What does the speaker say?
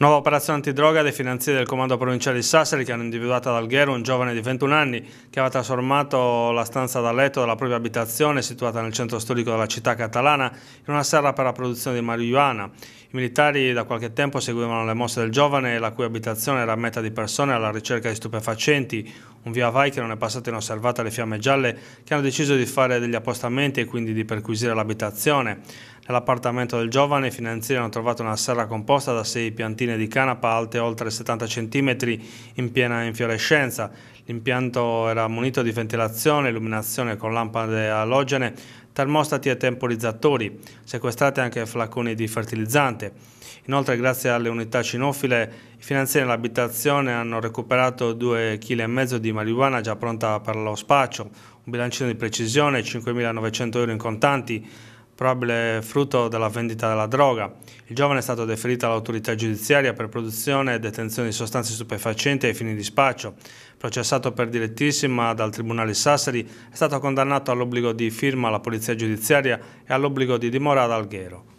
Nuova operazione antidroga dei finanzieri del comando provinciale di Sassari che hanno individuato ad Alghero un giovane di 21 anni che aveva trasformato la stanza da letto della propria abitazione situata nel centro storico della città catalana in una serra per la produzione di marijuana. I militari da qualche tempo seguivano le mosse del giovane la cui abitazione era meta di persone alla ricerca di stupefacenti, un via vai che non è passato inosservato alle fiamme gialle che hanno deciso di fare degli appostamenti e quindi di perquisire l'abitazione. All'appartamento del giovane i finanzieri hanno trovato una serra composta da sei piantine di canapa alte oltre 70 cm in piena infiorescenza. L'impianto era munito di ventilazione, illuminazione con lampade alogene, termostati e temporizzatori, sequestrati anche flaconi di fertilizzante. Inoltre, grazie alle unità cinofile, i finanzieri dell'abitazione hanno recuperato 2,5 kg di marijuana già pronta per lo spaccio, un bilancino di precisione, 5.900 euro in contanti, probabile frutto della vendita della droga. Il giovane è stato deferito all'autorità giudiziaria per produzione e detenzione di sostanze stupefacenti ai fini di spaccio. Processato per direttissima dal Tribunale Sassari, è stato condannato all'obbligo di firma alla polizia giudiziaria e all'obbligo di dimora ad Alghero.